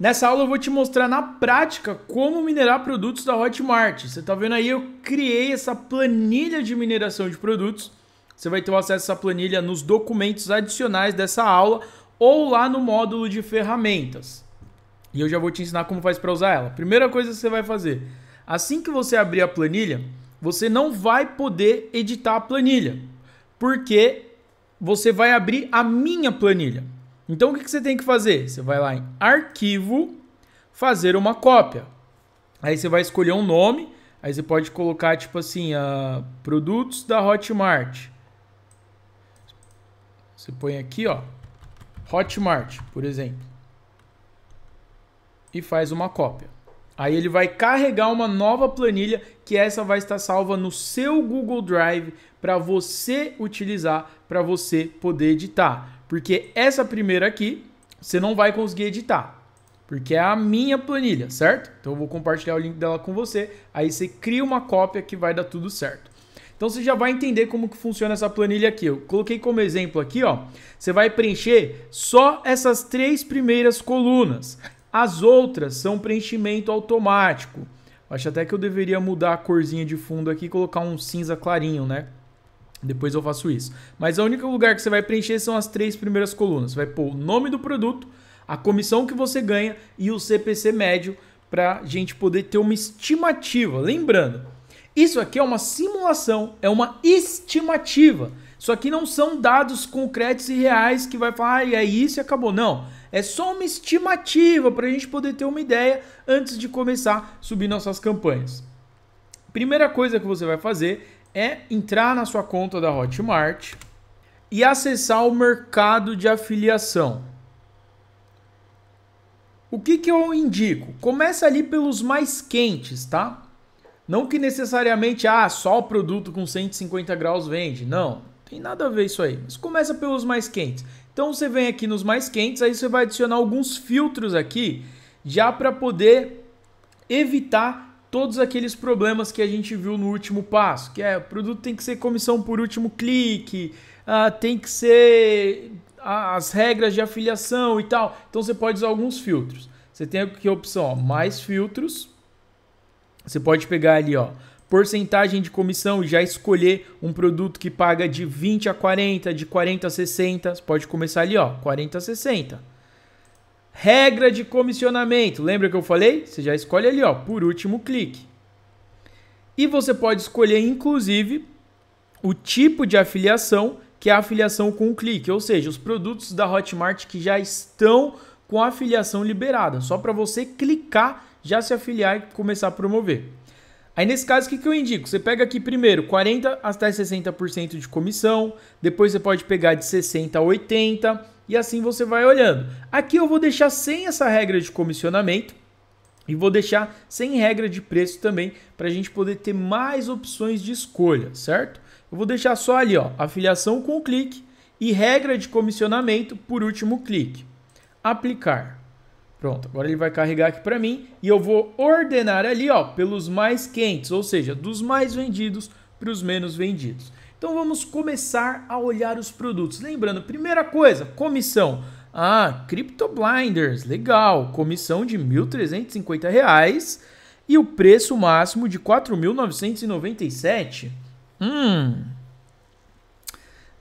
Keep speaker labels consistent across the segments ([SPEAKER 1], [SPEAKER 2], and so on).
[SPEAKER 1] Nessa aula eu vou te mostrar na prática como minerar produtos da Hotmart. Você está vendo aí, eu criei essa planilha de mineração de produtos. Você vai ter acesso a essa planilha nos documentos adicionais dessa aula ou lá no módulo de ferramentas. E eu já vou te ensinar como faz para usar ela. Primeira coisa que você vai fazer, assim que você abrir a planilha, você não vai poder editar a planilha, porque você vai abrir a minha planilha. Então o que, você tem que fazer? Você vai lá em arquivo, fazer uma cópia. Aí você vai escolher um nome, aí você pode colocar tipo assim, a ah, produtos da Hotmart. Você põe aqui, ó, Hotmart, por exemplo. E faz uma cópia. Aí ele vai carregar uma nova planilha que essa vai estar salva no seu Google Drive para você utilizar, para você poder editar. Porque essa primeira aqui, você não vai conseguir editar. Porque é a minha planilha, certo? Então eu vou compartilhar o link dela com você. Aí você cria uma cópia que vai dar tudo certo. Então você já vai entender como que funciona essa planilha aqui. Eu coloquei como exemplo aqui, ó. Você vai preencher só essas três primeiras colunas. As outras são preenchimento automático. Acho até que eu deveria mudar a corzinha de fundo aqui e colocar um cinza clarinho, né? Depois eu faço isso. Mas o único lugar que você vai preencher são as três primeiras colunas. Você vai pôr o nome do produto, a comissão que você ganha e o CPC médio para a gente poder ter uma estimativa. Lembrando, isso aqui é uma simulação, é uma estimativa. Isso aqui não são dados concretos e reais que vai falar, ah, é isso e acabou. Não. É só uma estimativa para a gente poder ter uma ideia antes de começar a subir nossas campanhas. Primeira coisa que você vai fazer é entrar na sua conta da Hotmart e acessar o mercado de afiliação. O que, que eu indico? Começa ali pelos mais quentes, tá? Não que necessariamente ah, só o produto com 150 graus vende. Não, tem nada a ver isso aí. Mas começa pelos mais quentes. Então você vem aqui nos mais quentes, aí você vai adicionar alguns filtros aqui já para poder evitar todos aqueles problemas que a gente viu no último passo, que é o produto tem que ser comissão por último clique, uh, tem que ser as regras de afiliação e tal. Então você pode usar alguns filtros. Você tem aqui a opção ó, mais filtros. Você pode pegar ali ó, porcentagem de comissão e já escolher um produto que paga de 20 a 40, de 40 a 60. Você pode começar ali, ó, 40 a 60. Regra de comissionamento. Lembra que eu falei? Você já escolhe ali, ó, por último clique. E você pode escolher, inclusive, o tipo de afiliação, que é a afiliação com clique, ou seja, os produtos da Hotmart que já estão com a afiliação liberada. Só para você clicar, já se afiliar e começar a promover. Aí nesse caso, o que, que eu indico? Você pega aqui primeiro 40 até 60% de comissão, depois você pode pegar de 60 a 80, e assim você vai olhando. Aqui eu vou deixar sem essa regra de comissionamento, e vou deixar sem regra de preço também, para a gente poder ter mais opções de escolha, certo? Eu vou deixar só ali, ó, afiliação com clique e regra de comissionamento por último clique. Aplicar. Pronto, agora ele vai carregar aqui para mim e eu vou ordenar ali, ó, pelos mais quentes, ou seja, dos mais vendidos para os menos vendidos. Então vamos começar a olhar os produtos. Lembrando, primeira coisa, comissão. Ah, Crypto Blinders, legal, comissão de R$ 1.350 e o preço máximo de R$ 4.997. Hum.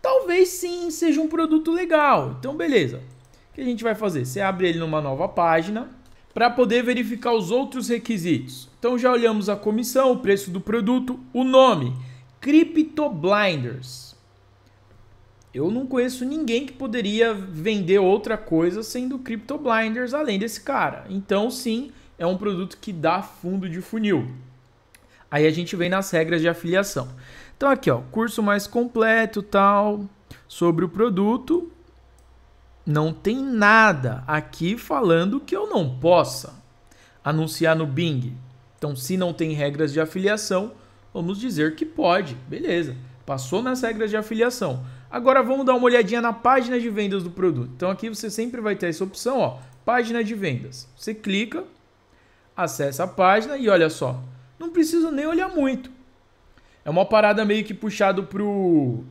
[SPEAKER 1] Talvez sim seja um produto legal. Então beleza. O que a gente vai fazer? Você abre ele numa nova página para poder verificar os outros requisitos. Então já olhamos a comissão, o preço do produto, o nome. Crypto Blinders. Eu não conheço ninguém que poderia vender outra coisa sendo Crypto Blinders além desse cara. Então, sim, é um produto que dá fundo de funil. Aí a gente vem nas regras de afiliação. Então aqui, ó, curso mais completo, tal, sobre o produto. Não tem nada aqui falando que eu não possa anunciar no Bing. Então, se não tem regras de afiliação, Vamos dizer que pode, beleza. Passou nas regras de afiliação. Agora vamos dar uma olhadinha na página de vendas do produto. Então aqui você sempre vai ter essa opção, ó, página de vendas. Você clica, acessa a página e olha só, não precisa nem olhar muito. É uma parada meio que puxado pro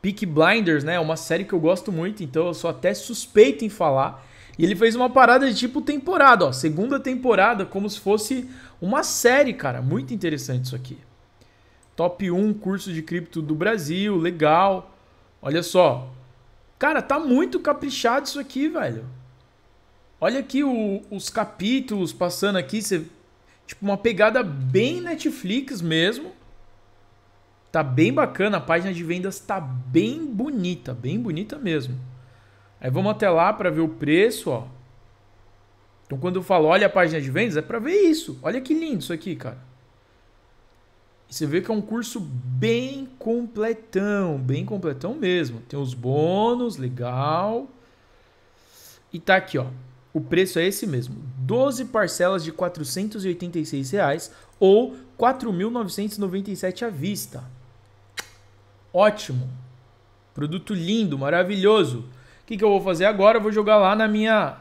[SPEAKER 1] Peak Blinders, né? É uma série que eu gosto muito, então eu sou até suspeito em falar e ele fez uma parada de tipo temporada, ó, segunda temporada, como se fosse uma série, cara. Muito interessante isso aqui. Top 1 curso de cripto do Brasil, legal. Olha só. Cara, tá muito caprichado isso aqui, velho. Olha aqui o, os capítulos passando aqui, tipo uma pegada bem Netflix mesmo. Tá bem bacana, a página de vendas tá bem bonita, bem bonita mesmo. Aí vamos até lá para ver o preço, ó. Então quando eu falo olha a página de vendas, é para ver isso. Olha que lindo isso aqui, cara. E você vê que é um curso bem completão, bem completão mesmo. Tem os bônus, legal. E tá aqui, ó. O preço é esse mesmo, 12 parcelas de R$ 486 reais, ou R$ 4.997 à vista. Ótimo. Produto lindo, maravilhoso. O que, que eu vou fazer agora? Eu vou jogar lá na minha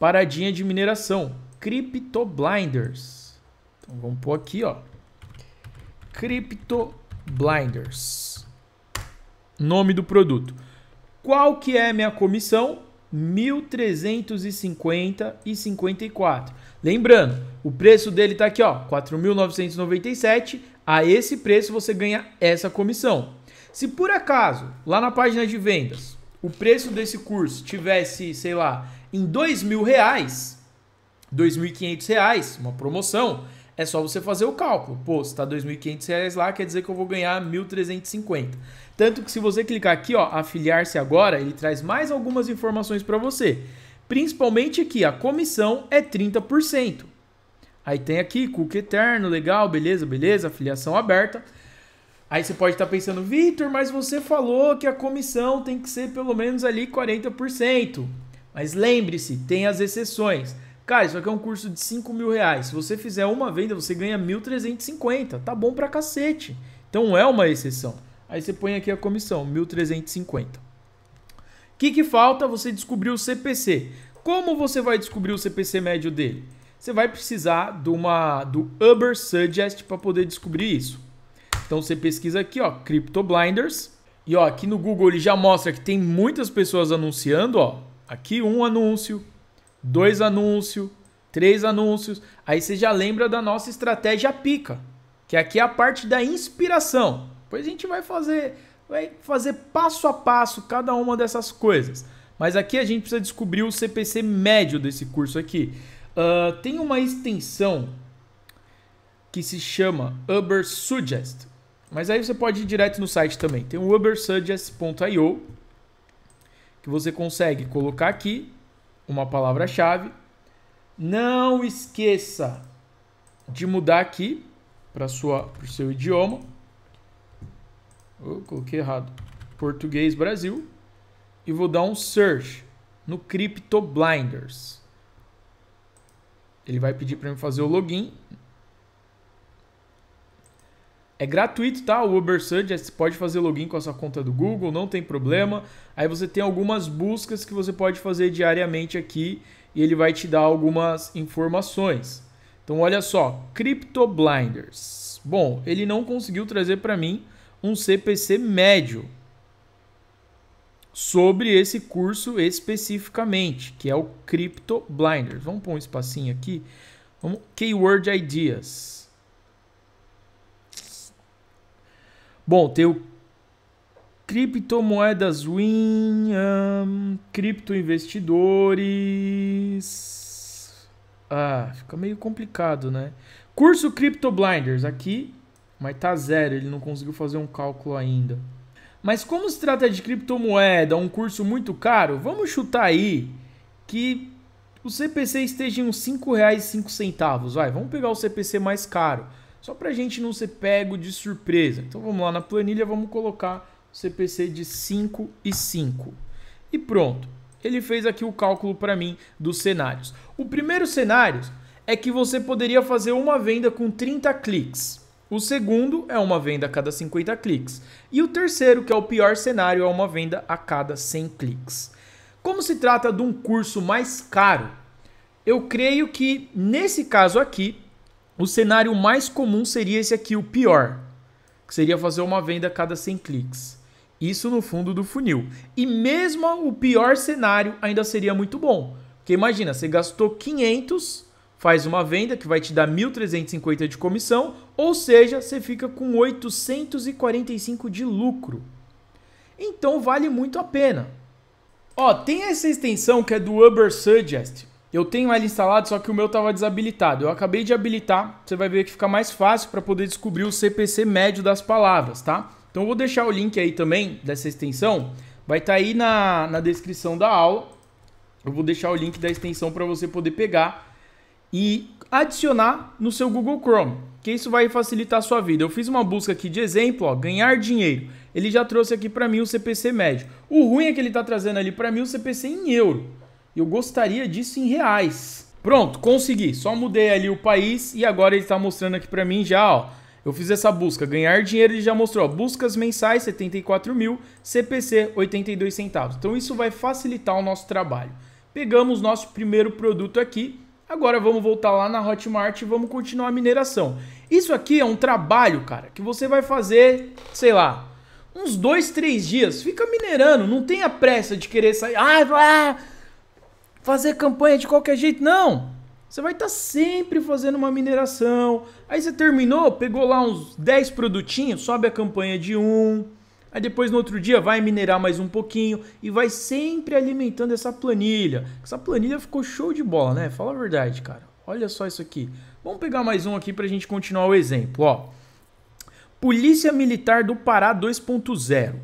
[SPEAKER 1] paradinha de mineração. Crypto Blinders. Então vamos pôr aqui, ó. Crypto Blinders. Nome do produto. Qual que é minha comissão? 1.350 e 54. Lembrando, o preço dele está aqui, ó, 4.997. A esse preço você ganha essa comissão. Se por acaso, lá na página de vendas, o preço desse curso tivesse, sei lá, em dois mil reais, dois mil e quinhentos reais, uma promoção, é só você fazer o cálculo. Pô, se tá dois mil e quinhentos reais lá, quer dizer que eu vou ganhar mil trezentos e cinquenta. Tanto que se você clicar aqui, ó, afiliar-se agora, ele traz mais algumas informações para você. Principalmente aqui, a comissão é 30%. Aí tem aqui, cookie eterno, legal, beleza, beleza, afiliação aberta. Aí você pode estar tá pensando, Vitor, mas você falou que a comissão tem que ser pelo menos ali 40%. Mas lembre-se, tem as exceções. Cara, isso aqui é um curso de 5 mil reais. Se você fizer uma venda, você ganha 1.350. Tá bom pra cacete. Então é uma exceção. Aí você põe aqui a comissão, 1.350. O que, que falta? Você descobrir o CPC. Como você vai descobrir o CPC médio dele? Você vai precisar de uma, do Uber Suggest para poder descobrir isso. Então você pesquisa aqui, ó, Crypto Blinders. E ó, aqui no Google ele já mostra que tem muitas pessoas anunciando, ó. Aqui um anúncio, dois anúncios, três anúncios. Aí você já lembra da nossa estratégia pica, que aqui é a parte da inspiração. Depois a gente vai fazer, vai fazer passo a passo cada uma dessas coisas. Mas aqui a gente precisa descobrir o CPC médio desse curso aqui. Uh, tem uma extensão que se chama Uber Suggest. Mas aí você pode ir direto no site também. Tem o ubersuggest.io que você consegue colocar aqui uma palavra-chave. Não esqueça de mudar aqui para o seu idioma. Eu coloquei errado. Português Brasil. E vou dar um search no Crypto Blinders. Ele vai pedir para mim fazer o login. É gratuito, tá? O Uber Search, é, você pode fazer login com a sua conta do Google, não tem problema. Aí você tem algumas buscas que você pode fazer diariamente aqui e ele vai te dar algumas informações. Então olha só, Crypto Blinders. Bom, ele não conseguiu trazer para mim um CPC médio sobre esse curso especificamente, que é o Crypto Blinders. Vamos pôr um espacinho aqui. Vamos keyword ideas. Bom, tem o criptomoedas Win, um, criptoinvestidores. Ah, fica meio complicado, né? Curso Crypto Blinders aqui, mas tá zero, ele não conseguiu fazer um cálculo ainda. Mas como se trata de criptomoeda, um curso muito caro, vamos chutar aí que o CPC esteja em uns R$ 5,05. Vai, vamos pegar o CPC mais caro só para a gente não ser pego de surpresa. Então vamos lá na planilha, vamos colocar o CPC de 5 e 5. E pronto, ele fez aqui o cálculo para mim dos cenários. O primeiro cenário é que você poderia fazer uma venda com 30 cliques. O segundo é uma venda a cada 50 cliques. E o terceiro, que é o pior cenário, é uma venda a cada 100 cliques. Como se trata de um curso mais caro, eu creio que nesse caso aqui o cenário mais comum seria esse aqui, o pior, que seria fazer uma venda a cada 100 cliques. Isso no fundo do funil. E mesmo o pior cenário ainda seria muito bom. Porque imagina, você gastou 500, faz uma venda que vai te dar 1.350 de comissão, ou seja, você fica com 845 de lucro. Então vale muito a pena. Ó, tem essa extensão que é do Uber Suggest, eu tenho ela instalada, só que o meu estava desabilitado. Eu acabei de habilitar, você vai ver que fica mais fácil para poder descobrir o CPC médio das palavras, tá? Então eu vou deixar o link aí também dessa extensão, vai estar tá aí na, na descrição da aula. Eu vou deixar o link da extensão para você poder pegar e adicionar no seu Google Chrome, que isso vai facilitar a sua vida. Eu fiz uma busca aqui de exemplo, ó, ganhar dinheiro. Ele já trouxe aqui para mim o CPC médio. O ruim é que ele está trazendo ali para mim o CPC em euro. Eu gostaria disso em reais. Pronto, consegui. Só mudei ali o país e agora ele está mostrando aqui para mim já, ó. Eu fiz essa busca, ganhar dinheiro, ele já mostrou, buscas mensais 74 mil, CPC 82 centavos. Então isso vai facilitar o nosso trabalho. Pegamos nosso primeiro produto aqui, Agora vamos voltar lá na Hotmart e vamos continuar a mineração. Isso aqui é um trabalho, cara, que você vai fazer, sei lá, uns dois, três dias. Fica minerando, não tenha pressa de querer sair. Ah, ah fazer campanha de qualquer jeito, não. Você vai estar tá sempre fazendo uma mineração. Aí você terminou, pegou lá uns 10 produtinhos, sobe a campanha de um. Aí depois no outro dia vai minerar mais um pouquinho e vai sempre alimentando essa planilha. Essa planilha ficou show de bola, né? Fala a verdade, cara. Olha só isso aqui. Vamos pegar mais um aqui para a gente continuar o exemplo, ó. Polícia Militar do Pará 2.0.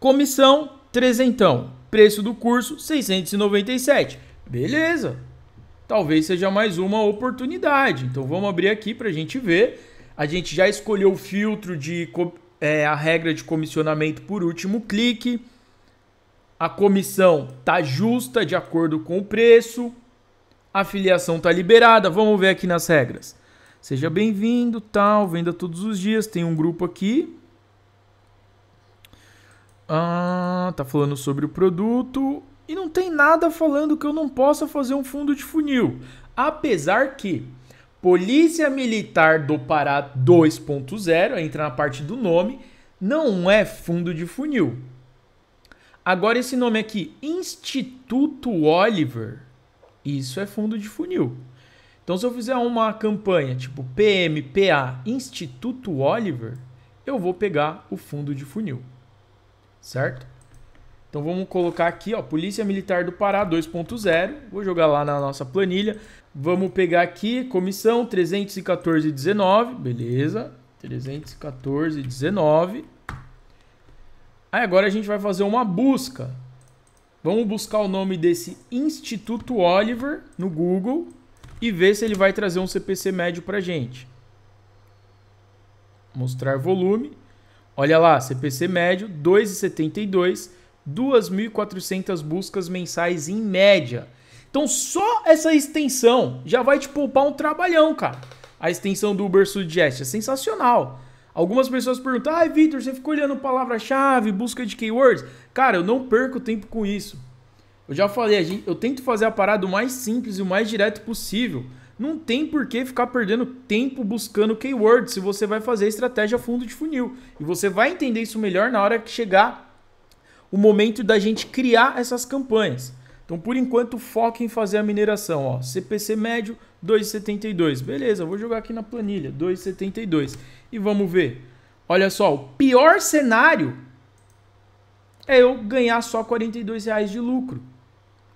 [SPEAKER 1] Comissão, trezentão. Preço do curso, 697. Beleza. Talvez seja mais uma oportunidade. Então vamos abrir aqui para a gente ver. A gente já escolheu o filtro de é, a regra de comissionamento por último clique. A comissão tá justa de acordo com o preço. A filiação tá liberada. Vamos ver aqui nas regras. Seja bem-vindo, tal, venda todos os dias. Tem um grupo aqui. Ah, tá falando sobre o produto. E não tem nada falando que eu não possa fazer um fundo de funil. Apesar que Polícia Militar do Pará 2.0, entra na parte do nome, não é fundo de funil. Agora esse nome aqui, Instituto Oliver, isso é fundo de funil. Então se eu fizer uma campanha tipo PMPA Instituto Oliver, eu vou pegar o fundo de funil. Certo? Então vamos colocar aqui, ó, Polícia Militar do Pará 2.0. Vou jogar lá na nossa planilha. Vamos pegar aqui, comissão 314,19. Beleza, 314,19. Aí agora a gente vai fazer uma busca. Vamos buscar o nome desse Instituto Oliver no Google e ver se ele vai trazer um CPC médio para gente. Mostrar volume. Olha lá, CPC médio 2,72 2.400 buscas mensais em média. Então só essa extensão já vai te poupar um trabalhão, cara. A extensão do Uber Suggest é sensacional. Algumas pessoas perguntam: "Ah, Vitor, você ficou olhando palavra-chave, busca de keywords?". Cara, eu não perco tempo com isso. Eu já falei, eu tento fazer a parada o mais simples e o mais direto possível. Não tem por que ficar perdendo tempo buscando keywords se você vai fazer estratégia fundo de funil. E você vai entender isso melhor na hora que chegar o momento da gente criar essas campanhas. Então, por enquanto, foque em fazer a mineração. Ó, CPC médio, 2,72. Beleza, vou jogar aqui na planilha, 2,72. E vamos ver. Olha só, o pior cenário é eu ganhar só R$ reais de lucro.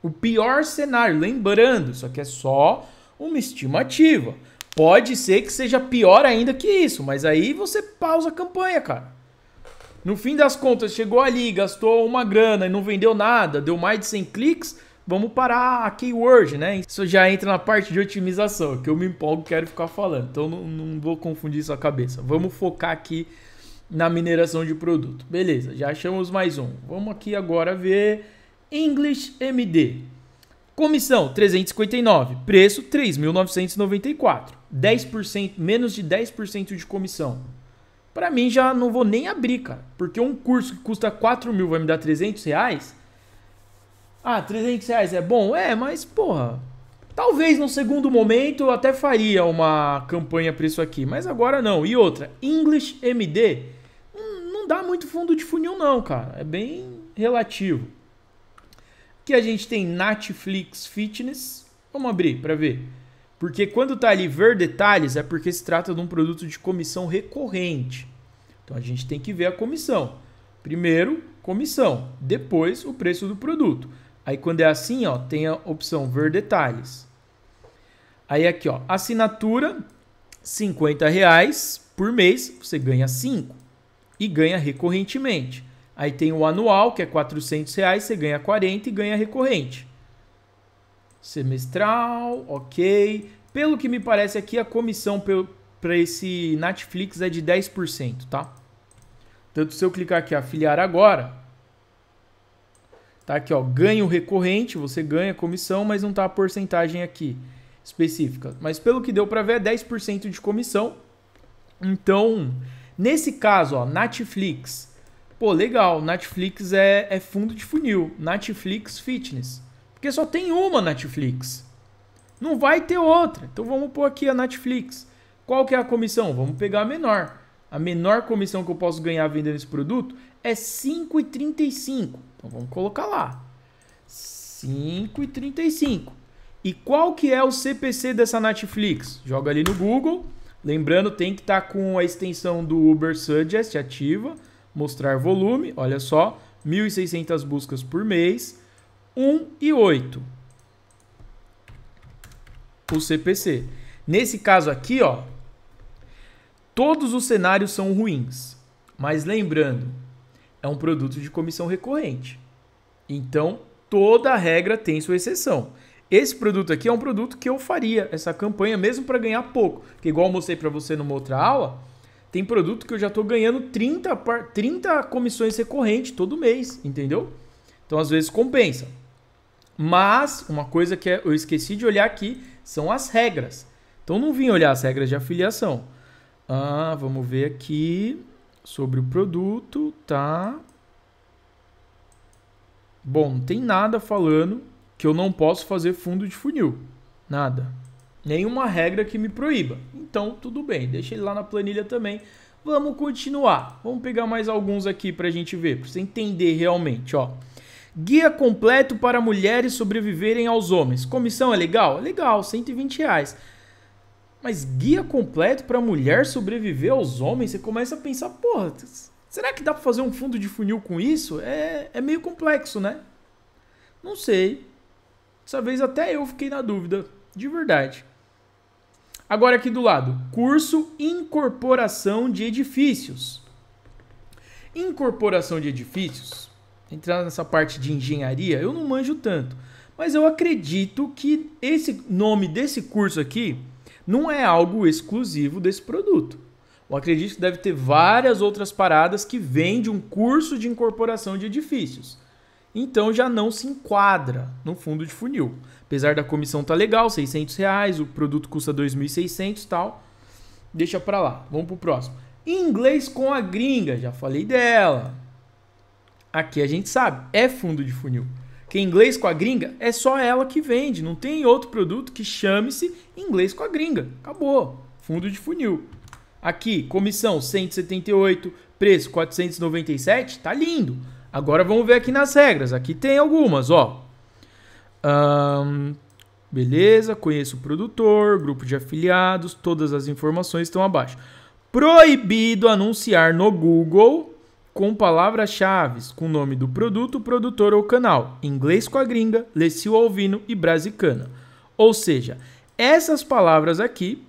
[SPEAKER 1] O pior cenário, lembrando, só que é só uma estimativa. Pode ser que seja pior ainda que isso, mas aí você pausa a campanha, cara. No fim das contas, chegou ali, gastou uma grana e não vendeu nada, deu mais de 100 cliques, vamos parar a keyword, né? Isso já entra na parte de otimização, que eu me empolgo quero ficar falando. Então não, não vou confundir sua cabeça. Vamos focar aqui na mineração de produto. Beleza, já achamos mais um. Vamos aqui agora ver English MD. Comissão 359, preço 3.994. 10%, menos de 10% de comissão para mim já não vou nem abrir, cara. Porque um curso que custa 4 mil vai me dar 300 reais. Ah, 300 reais é bom? É, mas porra. Talvez no segundo momento eu até faria uma campanha para isso aqui, mas agora não. E outra, English MD hum, não, dá muito fundo de funil, não, cara. É bem relativo. Aqui a gente tem Netflix Fitness. Vamos abrir para ver. Porque quando está ali ver detalhes, é porque se trata de um produto de comissão recorrente. Então a gente tem que ver a comissão. Primeiro, comissão. Depois, o preço do produto. Aí quando é assim, ó, tem a opção ver detalhes. Aí aqui, ó, assinatura, 50 reais por mês, você ganha 5 e ganha recorrentemente. Aí tem o anual, que é 400 reais, você ganha 40 e ganha recorrente. Semestral, ok. Pelo que me parece aqui, a comissão para esse Netflix é de 10%, tá? Tanto se eu clicar aqui, afiliar agora, tá aqui, ó, ganho recorrente, você ganha comissão, mas não tá a porcentagem aqui específica. Mas pelo que deu para ver, é 10% de comissão. Então, nesse caso, ó, Netflix. Pô, legal, Netflix é, é fundo de funil, Netflix Fitness. Porque só tem uma Netflix. Não vai ter outra. Então vamos pôr aqui a Netflix. Qual que é a comissão? Vamos pegar a menor. A menor comissão que eu posso ganhar vendendo esse produto é 5,35. Então vamos colocar lá. 5,35. E qual que é o CPC dessa Netflix? Joga ali no Google. Lembrando, tem que estar tá com a extensão do Uber Suggest ativa, mostrar volume, olha só, 1.600 buscas por mês, 1 e 8. O CPC. Nesse caso aqui, ó, todos os cenários são ruins. Mas lembrando, é um produto de comissão recorrente. Então, toda regra tem sua exceção. Esse produto aqui é um produto que eu faria essa campanha mesmo para ganhar pouco. Que igual eu mostrei para você numa outra aula, tem produto que eu já estou ganhando 30, 30 comissões recorrentes todo mês, entendeu? Então, às vezes, compensa. Mas uma coisa que é, eu esqueci de olhar aqui são as regras. Então não vim olhar as regras de afiliação. Ah, vamos ver aqui sobre o produto, tá? Bom, não tem nada falando que eu não posso fazer fundo de funil. Nada. Nenhuma regra que me proíba. Então, tudo bem, deixa ele lá na planilha também. Vamos continuar. Vamos pegar mais alguns aqui para a gente ver, para você entender realmente, ó. Guia completo para mulheres sobreviverem aos homens. Comissão é legal? Legal, 120 reais. Mas guia completo para mulher sobreviver aos homens? Você começa a pensar, porra, será que dá para fazer um fundo de funil com isso? É, é meio complexo, né? Não sei. Dessa vez até eu fiquei na dúvida, de verdade. Agora aqui do lado, curso incorporação de edifícios. Incorporação de edifícios entrando nessa parte de engenharia, eu não manjo tanto. Mas eu acredito que esse nome desse curso aqui não é algo exclusivo desse produto. Eu acredito que deve ter várias outras paradas que vêm de um curso de incorporação de edifícios. Então já não se enquadra no fundo de funil. Apesar da comissão tá legal, 600 reais, o produto custa 2.600 tal. Deixa para lá, vamos pro próximo. Inglês com a gringa, já falei dela. Aqui a gente sabe, é fundo de funil. Que inglês com a gringa é só ela que vende, não tem outro produto que chame-se inglês com a gringa. Acabou. Fundo de funil. Aqui, comissão 178, preço 497, tá lindo. Agora vamos ver aqui nas regras. Aqui tem algumas, ó. Um, beleza, conheço o produtor, grupo de afiliados, todas as informações estão abaixo. Proibido anunciar no Google com palavras-chave com o nome do produto, produtor ou canal, inglês com a gringa, Lecil Alvino e Brasicana. Ou seja, essas palavras aqui,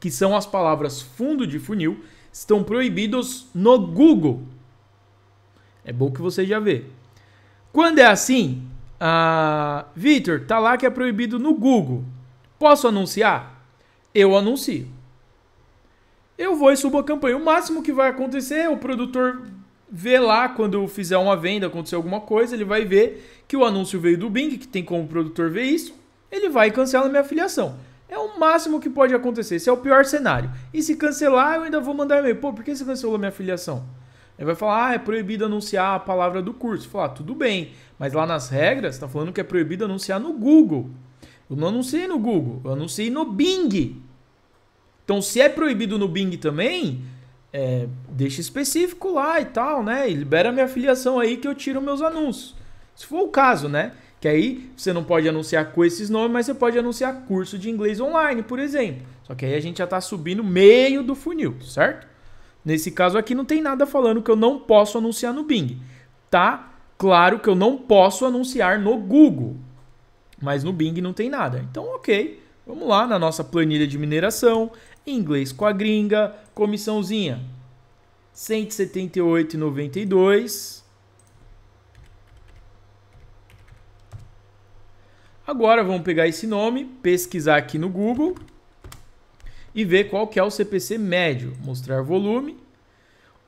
[SPEAKER 1] que são as palavras fundo de funil, estão proibidos no Google. É bom que você já vê. Quando é assim, ah, Vitor, tá lá que é proibido no Google. Posso anunciar? Eu anuncio. Eu vou e subo a campanha. O máximo que vai acontecer é o produtor ver lá quando fizer uma venda, acontecer alguma coisa, ele vai ver que o anúncio veio do Bing, que tem como produtor ver isso, ele vai cancelar a minha afiliação. É o máximo que pode acontecer, esse é o pior cenário. E se cancelar, eu ainda vou mandar e-mail. Pô, por que você cancelou minha afiliação? Ele vai falar, ah, é proibido anunciar a palavra do curso. Falar, ah, tudo bem, mas lá nas regras está falando que é proibido anunciar no Google. Eu não anunciei no Google, eu anunciei no Bing. Então, se é proibido no Bing também, é, deixa específico lá e tal, né? E libera minha filiação aí que eu tiro meus anúncios. Se for o caso, né? Que aí você não pode anunciar com esses nomes, mas você pode anunciar curso de inglês online, por exemplo. Só que aí a gente já está subindo meio do funil, certo? Nesse caso aqui não tem nada falando que eu não posso anunciar no Bing. Tá claro que eu não posso anunciar no Google, mas no Bing não tem nada. Então, ok, vamos lá na nossa planilha de mineração inglês com a gringa, comissãozinha. 178,92. Agora vamos pegar esse nome, pesquisar aqui no Google e ver qual que é o CPC médio. Mostrar volume.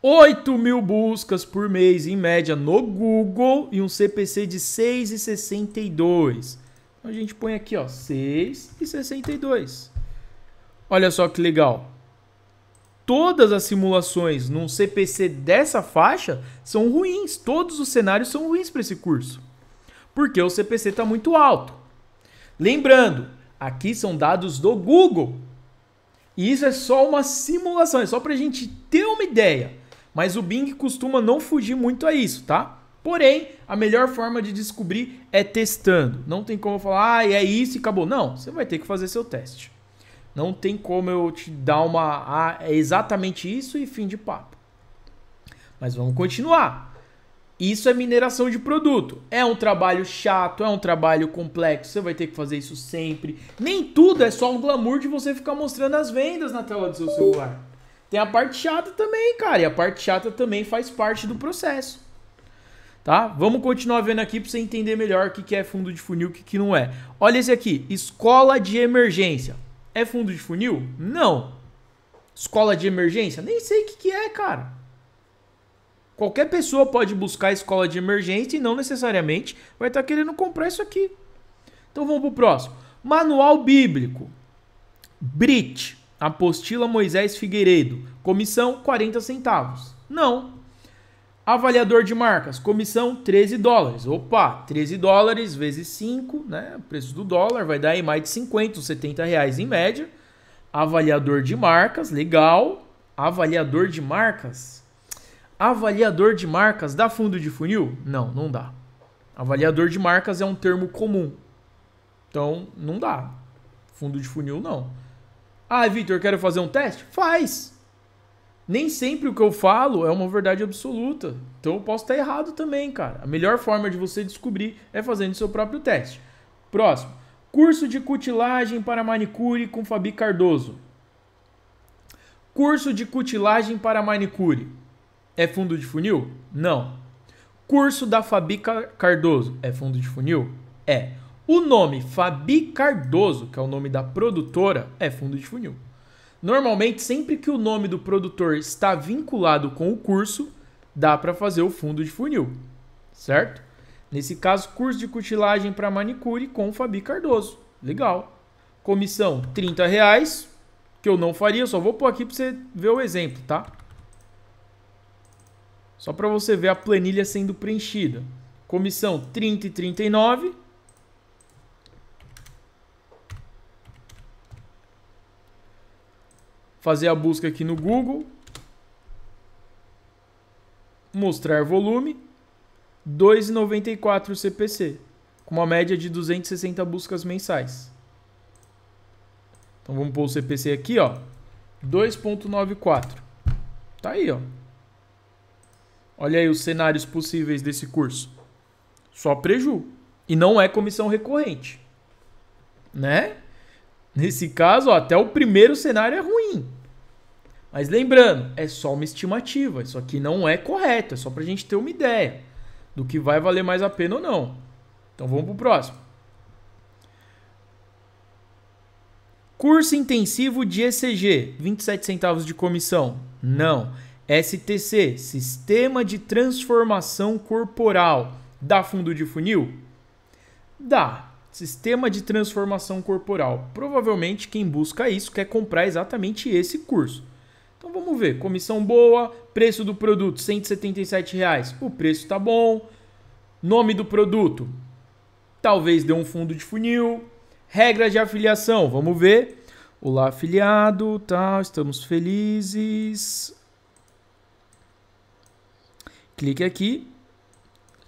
[SPEAKER 1] 8 mil buscas por mês em média no Google e um CPC de 6,62. Então a gente põe aqui, ó, 6,62. Olha só que legal. Todas as simulações num CPC dessa faixa são ruins. Todos os cenários são ruins para esse curso. Porque o CPC está muito alto. Lembrando, aqui são dados do Google. E isso é só uma simulação, é só para a gente ter uma ideia. Mas o Bing costuma não fugir muito a isso, tá? Porém, a melhor forma de descobrir é testando. Não tem como falar, ah, é isso e acabou. Não, você vai ter que fazer seu teste. Não tem como eu te dar uma. Ah, é exatamente isso e fim de papo. Mas vamos continuar. Isso é mineração de produto. É um trabalho chato, é um trabalho complexo, você vai ter que fazer isso sempre. Nem tudo é só um glamour de você ficar mostrando as vendas na tela do seu celular. Tem a parte chata também, cara, e a parte chata também faz parte do processo. Tá? Vamos continuar vendo aqui para você entender melhor o que é fundo de funil e o que não é. Olha esse aqui, escola de emergência. É fundo de funil? Não. Escola de emergência? Nem sei o que, que é, cara. Qualquer pessoa pode buscar escola de emergência e não necessariamente vai estar tá querendo comprar isso aqui. Então vamos para o próximo. Manual Bíblico. Brit. Apostila Moisés Figueiredo. Comissão 40 centavos. Não. Avaliador de marcas, comissão 13 dólares. Opa, 13 dólares vezes 5, né? O preço do dólar vai dar aí mais de 50, 70 reais em média. Avaliador de marcas, legal. Avaliador de marcas. Avaliador de marcas dá fundo de funil? Não, não dá. Avaliador de marcas é um termo comum. Então, não dá. Fundo de funil não. Ah, Vitor, quero fazer um teste? Faz nem sempre o que eu falo é uma verdade absoluta. Então eu posso estar errado também, cara. A melhor forma de você descobrir é fazendo seu próprio teste. Próximo. Curso de cutilagem para manicure com Fabi Cardoso. Curso de cutilagem para manicure. É fundo de funil? Não. Curso da Fabi Cardoso. É fundo de funil? É. O nome Fabi Cardoso, que é o nome da produtora, é fundo de funil. Normalmente, sempre que o nome do produtor está vinculado com o curso, dá para fazer o fundo de funil, certo? Nesse caso, curso de cutilagem para manicure com Fabi Cardoso. Legal. Comissão, 30 reais, que eu não faria, eu só vou pôr aqui para você ver o exemplo, tá? Só para você ver a planilha sendo preenchida. Comissão, 30 e 39 fazer a busca aqui no Google, mostrar volume, 2,94 CPC, com uma média de 260 buscas mensais. Então vamos pôr o CPC aqui, ó, 2.94. Tá aí, ó. Olha aí os cenários possíveis desse curso. Só preju. E não é comissão recorrente. Né? Nesse caso, ó, até o primeiro cenário é ruim. Mas lembrando, é só uma estimativa. Isso aqui não é correto, é só para a gente ter uma ideia do que vai valer mais a pena ou não. Então vamos para o próximo. Curso intensivo de ECG, 27 centavos de comissão. Não. STC, Sistema de Transformação Corporal. Dá fundo de funil? Dá. Sistema de Transformação Corporal. Provavelmente quem busca isso quer comprar exatamente esse curso. Então vamos ver, comissão boa, preço do produto R$ reais o preço está bom. Nome do produto, talvez dê um fundo de funil. Regra de afiliação, vamos ver. Olá, afiliado, tal, tá, estamos felizes. Clique aqui.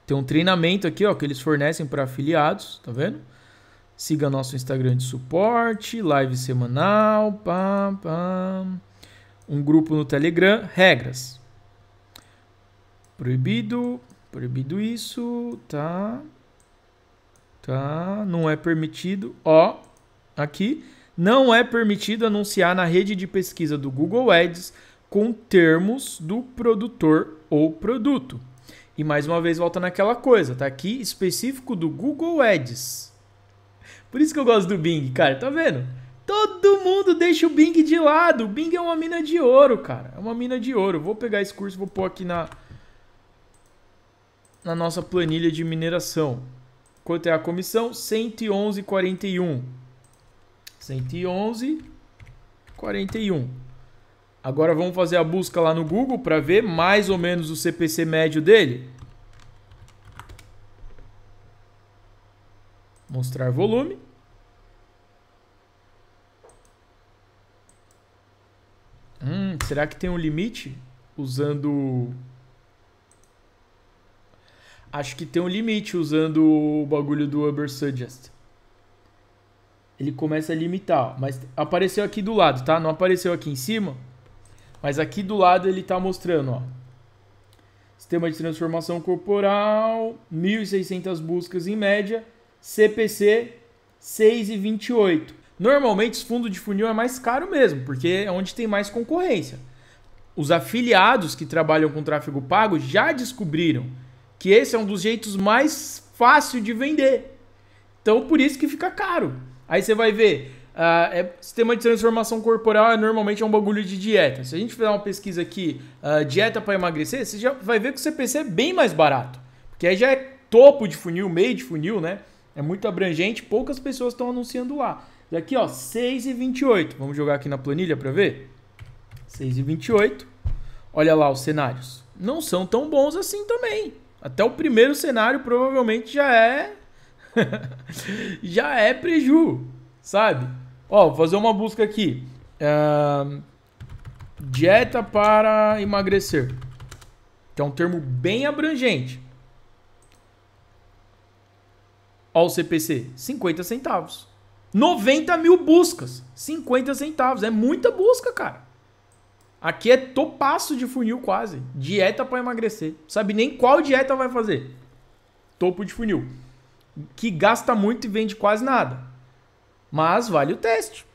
[SPEAKER 1] Tem um treinamento aqui, ó, que eles fornecem para afiliados, tá vendo? Siga nosso Instagram de suporte, live semanal, pam, pam um grupo no Telegram, regras. Proibido, proibido isso, tá? Tá, não é permitido, ó, aqui, não é permitido anunciar na rede de pesquisa do Google Ads com termos do produtor ou produto. E mais uma vez volta naquela coisa, tá aqui específico do Google Ads. Por isso que eu gosto do Bing, cara, tá vendo? Todo mundo deixa o Bing de lado. O Bing é uma mina de ouro, cara. É uma mina de ouro. Vou pegar esse curso, vou pôr aqui na, na nossa planilha de mineração. Quanto é a comissão? 111,41. 111,41. Agora vamos fazer a busca lá no Google para ver mais ou menos o CPC médio dele. Mostrar volume. Hum, será que tem um limite? Usando... Acho que tem um limite usando o bagulho do Uber Suggest. Ele começa a limitar, mas apareceu aqui do lado, tá? Não apareceu aqui em cima, mas aqui do lado ele tá mostrando, ó. Sistema de transformação corporal, 1.600 buscas em média, CPC 6,28. Normalmente, fundo de funil é mais caro mesmo, porque é onde tem mais concorrência. Os afiliados que trabalham com tráfego pago já descobriram que esse é um dos jeitos mais fácil de vender. Então, por isso que fica caro. Aí você vai ver, uh, é, sistema de transformação corporal é, normalmente é um bagulho de dieta. Se a gente fizer uma pesquisa aqui, uh, dieta para emagrecer, você já vai ver que o CPC é bem mais barato. Porque aí já é topo de funil, meio de funil, né? É muito abrangente, poucas pessoas estão anunciando lá. E aqui, ó, 28. Vamos jogar aqui na planilha para ver? 28. Olha lá os cenários. Não são tão bons assim também. Até o primeiro cenário provavelmente já é... já é preju, sabe? Ó, vou fazer uma busca aqui. Uh, dieta para emagrecer. Que é um termo bem abrangente. Ó o CPC, 50 centavos. 90 mil buscas, 50 centavos. É muita busca, cara. Aqui é topaço de funil quase. Dieta para emagrecer. Sabe nem qual dieta vai fazer. Topo de funil. Que gasta muito e vende quase nada. Mas vale o teste.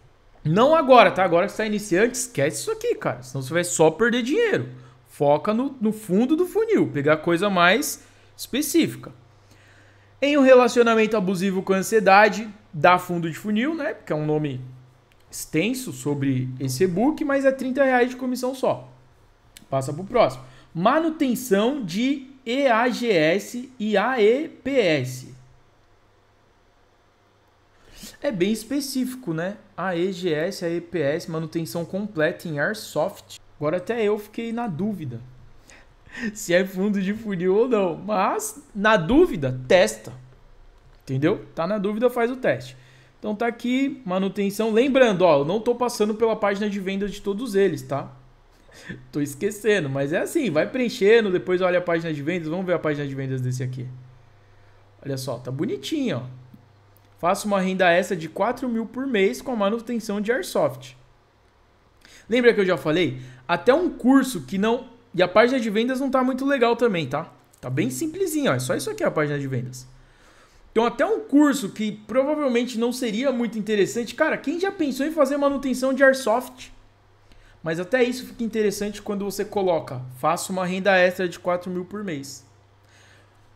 [SPEAKER 1] Não agora, tá? Agora que você está iniciante, esquece isso aqui, cara. Senão você vai só perder dinheiro. Foca no, no fundo do funil. Pegar coisa mais específica. Em um relacionamento abusivo com ansiedade, da fundo de funil, né? Porque é um nome extenso sobre esse e-book, mas é 30 reais de comissão só. Passa para o próximo. Manutenção de EAGS e AEPS. É bem específico, né? AEGS, AEPS, manutenção completa em Airsoft. Agora até eu fiquei na dúvida se é fundo de funil ou não. Mas, na dúvida, testa. Entendeu? Tá na dúvida, faz o teste. Então tá aqui, manutenção. Lembrando, ó, eu não tô passando pela página de venda de todos eles, tá? tô esquecendo, mas é assim, vai preenchendo, depois olha a página de vendas. Vamos ver a página de vendas desse aqui. Olha só, tá bonitinho, ó. Faça uma renda essa de 4 mil por mês com a manutenção de Airsoft. Lembra que eu já falei? Até um curso que não. E a página de vendas não tá muito legal também, tá? Tá bem simplesinho, ó. É só isso aqui a página de vendas. Então, até um curso que provavelmente não seria muito interessante. Cara, quem já pensou em fazer manutenção de airsoft? Mas até isso fica interessante quando você coloca: faça uma renda extra de 4 mil por mês.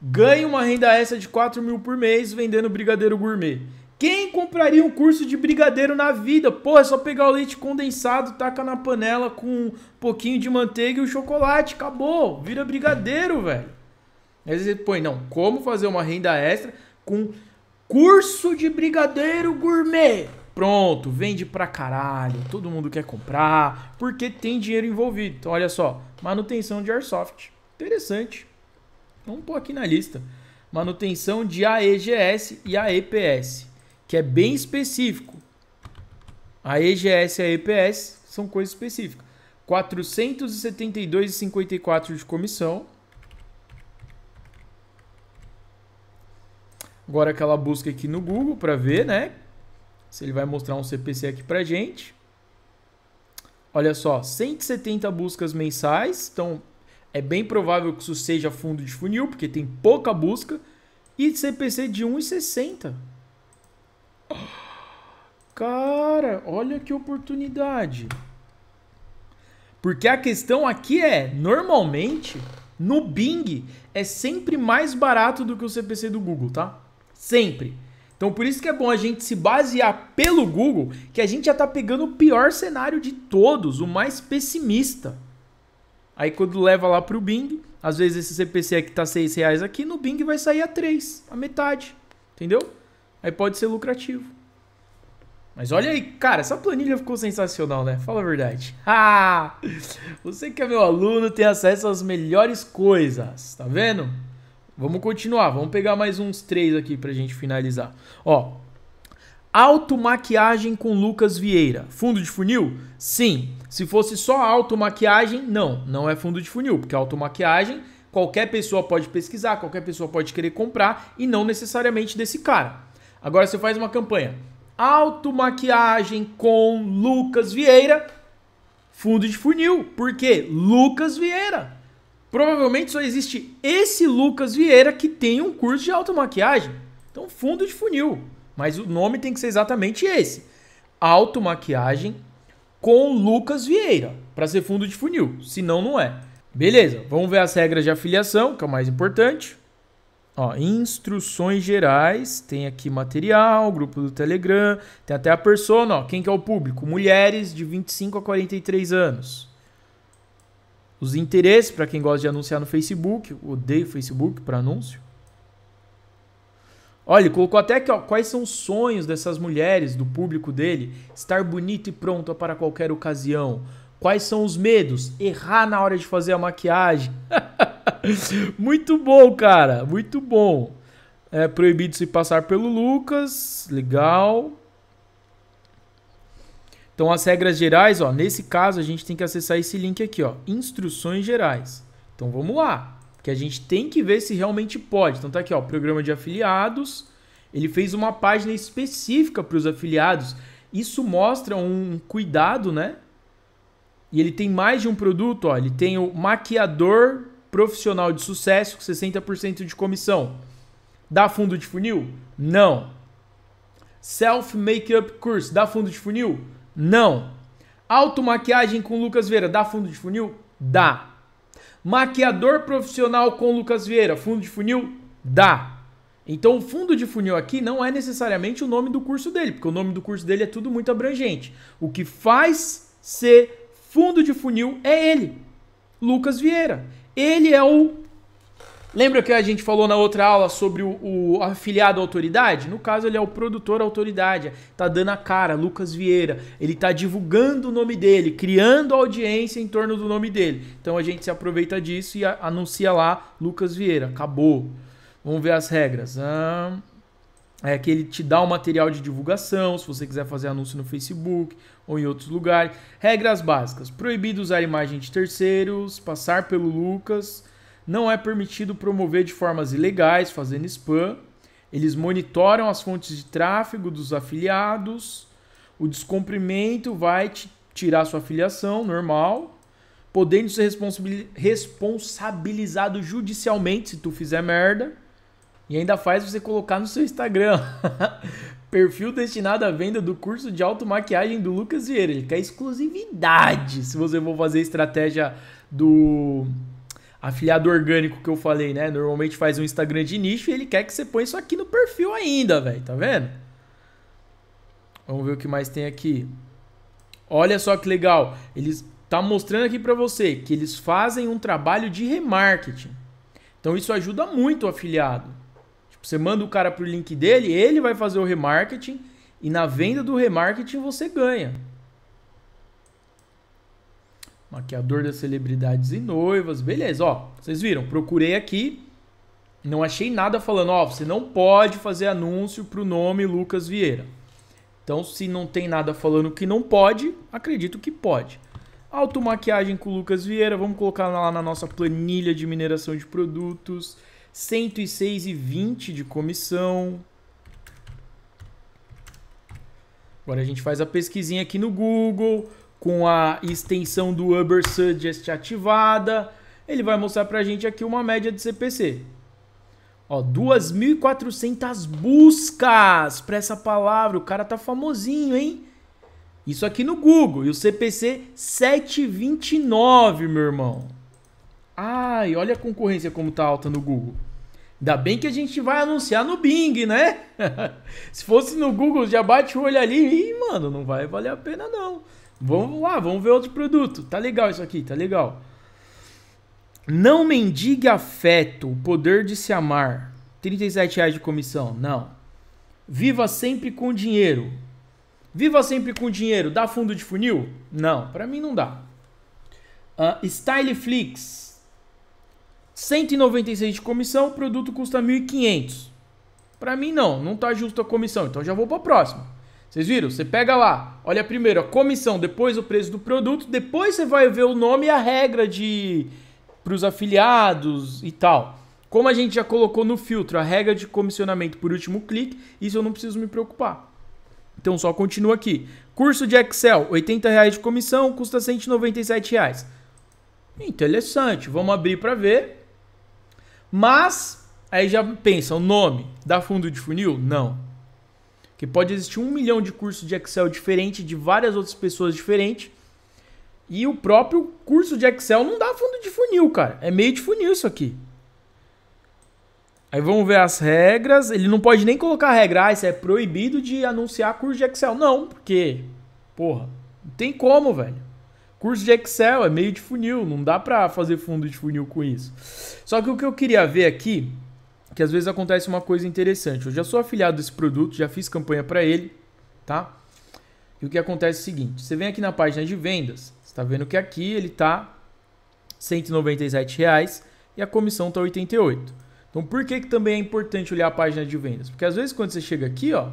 [SPEAKER 1] Ganhe uma renda extra de 4 mil por mês vendendo brigadeiro gourmet. Quem compraria um curso de brigadeiro na vida? Pô, é só pegar o leite condensado, taca na panela com um pouquinho de manteiga e o chocolate. Acabou. Vira brigadeiro, velho. Às vezes põe, não, como fazer uma renda extra com curso de brigadeiro gourmet. Pronto, vende pra caralho, todo mundo quer comprar, porque tem dinheiro envolvido. Então, olha só, manutenção de airsoft. Interessante. Vamos então, pôr aqui na lista. Manutenção de AEGS e AEPS, que é bem específico. aegs e AEPS são coisas específicas. 472,54 de comissão. Agora aquela busca aqui no Google para ver, né? Se ele vai mostrar um CPC aqui pra gente. Olha só, 170 buscas mensais. Então, é bem provável que isso seja fundo de funil, porque tem pouca busca. E CPC de 1,60. Cara, olha que oportunidade. Porque a questão aqui é, normalmente, no Bing, é sempre mais barato do que o CPC do Google, tá? Sempre. Então por isso que é bom a gente se basear pelo Google, que a gente já está pegando o pior cenário de todos, o mais pessimista. Aí quando leva lá para o Bing, às vezes esse CPC aqui tá 6 reais aqui, no Bing vai sair a 3, a metade, entendeu? Aí pode ser lucrativo. Mas olha aí, cara, essa planilha ficou sensacional, né? Fala a verdade. Ah! Você que é meu aluno tem acesso às melhores coisas, tá vendo? Vamos continuar, vamos pegar mais uns três aqui pra gente finalizar. Ó, automaquiagem com Lucas Vieira. Fundo de funil? Sim. Se fosse só automaquiagem, não, não é fundo de funil, porque automaquiagem qualquer pessoa pode pesquisar, qualquer pessoa pode querer comprar e não necessariamente desse cara. Agora você faz uma campanha automaquiagem com Lucas Vieira, fundo de funil, porque Lucas Vieira Provavelmente só existe esse Lucas Vieira que tem um curso de automaquiagem. Então, fundo de funil. Mas o nome tem que ser exatamente esse: Automaquiagem com Lucas Vieira. Para ser fundo de funil. Senão, não é. Beleza, vamos ver as regras de afiliação, que é o mais importante. Ó, instruções gerais, tem aqui material, grupo do Telegram, tem até a persona, ó, quem que é o público? Mulheres de 25 a 43 anos. Os interesses, para quem gosta de anunciar no Facebook, odeio Facebook para anúncio. Olha, colocou até aqui, quais são os sonhos dessas mulheres, do público dele? Estar bonita e pronta para qualquer ocasião. Quais são os medos? Errar na hora de fazer a maquiagem. muito bom, cara, muito bom. É proibido se passar pelo Lucas, legal. Então, as regras gerais, ó, nesse caso, a gente tem que acessar esse link aqui, ó, instruções gerais. Então, vamos lá, que a gente tem que ver se realmente pode. Então, tá aqui, ó, programa de afiliados, ele fez uma página específica para os afiliados. Isso mostra um cuidado, né? E ele tem mais de um produto, ó, ele tem o maquiador profissional de sucesso com 60% de comissão. Dá fundo de funil? Não. Self Makeup Course, dá fundo de funil? Não. Automaquiagem com Lucas Vieira dá fundo de funil? Dá. Maquiador profissional com Lucas Vieira, fundo de funil? Dá. Então, o fundo de funil aqui não é necessariamente o nome do curso dele, porque o nome do curso dele é tudo muito abrangente. O que faz ser fundo de funil é ele, Lucas Vieira. Ele é o Lembra que a gente falou na outra aula sobre o, o afiliado à autoridade? No caso, ele é o produtor autoridade. Tá dando a cara, Lucas Vieira. Ele tá divulgando o nome dele, criando audiência em torno do nome dele. Então a gente se aproveita disso e a, anuncia lá Lucas Vieira. Acabou. Vamos ver as regras. é que ele te dá o um material de divulgação, se você quiser fazer anúncio no Facebook ou em outros lugares. Regras básicas: proibido usar imagem de terceiros, passar pelo Lucas não é permitido promover de formas ilegais, fazendo spam. Eles monitoram as fontes de tráfego dos afiliados. O descumprimento vai te tirar sua afiliação normal, podendo ser responsabilizado judicialmente se tu fizer merda. E ainda faz você colocar no seu Instagram. Perfil destinado à venda do curso de automaquiagem do Lucas Vieira. Ele quer exclusividade se você for fazer estratégia do afiliado orgânico que eu falei, né? Normalmente faz um Instagram de nicho e ele quer que você põe isso aqui no perfil ainda, velho. Tá vendo? Vamos ver o que mais tem aqui. Olha só que legal. Eles tá mostrando aqui para você que eles fazem um trabalho de remarketing. Então isso ajuda muito o afiliado. Tipo, você manda o cara pro link dele, ele vai fazer o remarketing e na venda do remarketing você ganha. Maquiador das celebridades e noivas. Beleza, ó. Vocês viram, procurei aqui. Não achei nada falando, ó, você não pode fazer anúncio pro nome Lucas Vieira. Então, se não tem nada falando que não pode, acredito que pode. Automaquiagem com o Lucas Vieira, vamos colocar lá na nossa planilha de mineração de produtos. 106,20 de comissão. Agora a gente faz a pesquisinha aqui no Google com a extensão do Uber Suggest ativada, ele vai mostrar para a gente aqui uma média de CPC. Ó, 2.400 buscas para essa palavra. O cara tá famosinho, hein? Isso aqui no Google. E o CPC 729, meu irmão. Ai, olha a concorrência como tá alta no Google. Ainda bem que a gente vai anunciar no Bing, né? Se fosse no Google, já bate o olho ali e, mano, não vai valer a pena não. Vamos lá, vamos ver outro produto. Tá legal isso aqui, tá legal. Não mendigue afeto, o poder de se amar. 37 reais de comissão, não. Viva sempre com dinheiro. Viva sempre com dinheiro, dá fundo de funil? Não, para mim não dá. Uh, Styleflix, 196 de comissão, o produto custa 1.500. Para mim não, não tá justo a comissão, então já vou para próximo. Vocês viram? Você pega lá, olha primeiro a comissão, depois o preço do produto, depois você vai ver o nome e a regra de para os afiliados e tal. Como a gente já colocou no filtro a regra de comissionamento por último clique, isso eu não preciso me preocupar. Então só continua aqui. Curso de Excel, R$ de comissão, custa R$ reais Interessante, vamos abrir para ver. Mas, aí já pensa, o nome, da fundo de funil? Não que pode existir um milhão de cursos de Excel diferente de várias outras pessoas diferentes. E o próprio curso de Excel não dá fundo de funil, cara. É meio de funil isso aqui. Aí vamos ver as regras. Ele não pode nem colocar regra. Ah, isso é proibido de anunciar curso de Excel. Não, porque, porra, não tem como, velho. Curso de Excel é meio de funil. Não dá pra fazer fundo de funil com isso. Só que o que eu queria ver aqui que às vezes acontece uma coisa interessante. Eu já sou afiliado desse produto, já fiz campanha para ele, tá? E o que acontece é o seguinte, você vem aqui na página de vendas, você está vendo que aqui ele está R$197,00 reais e a comissão está R$88,00. Então por que, que também é importante olhar a página de vendas? Porque às vezes quando você chega aqui, ó,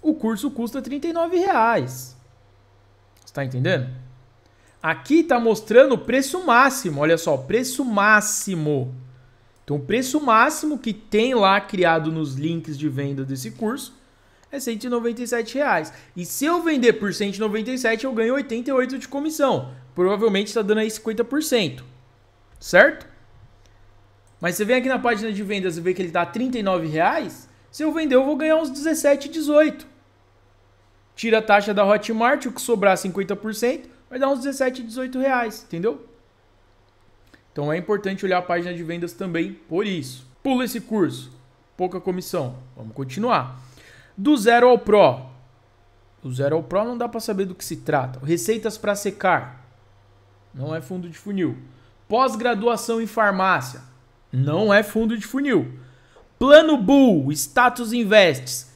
[SPEAKER 1] o curso custa R$39,00. 39,00. Está entendendo? Aqui está mostrando o preço máximo. Olha só, preço máximo. Então, o preço máximo que tem lá criado nos links de venda desse curso é 197 reais. E se eu vender por 197, eu ganho 88 de comissão. Provavelmente está dando aí 50%. Certo? Mas você vem aqui na página de vendas e vê que ele está 39 reais. Se eu vender, eu vou ganhar uns 17, 18. Tira a taxa da Hotmart, o que sobrar 50%, vai dar uns 17, 18 reais, entendeu? Então é importante olhar a página de vendas também por isso. Pula esse curso, pouca comissão. Vamos continuar. Do zero ao pro. Do zero ao pro não dá para saber do que se trata. Receitas para secar. Não é fundo de funil. Pós-graduação em farmácia. Não é fundo de funil. Plano Bull, Status Invests.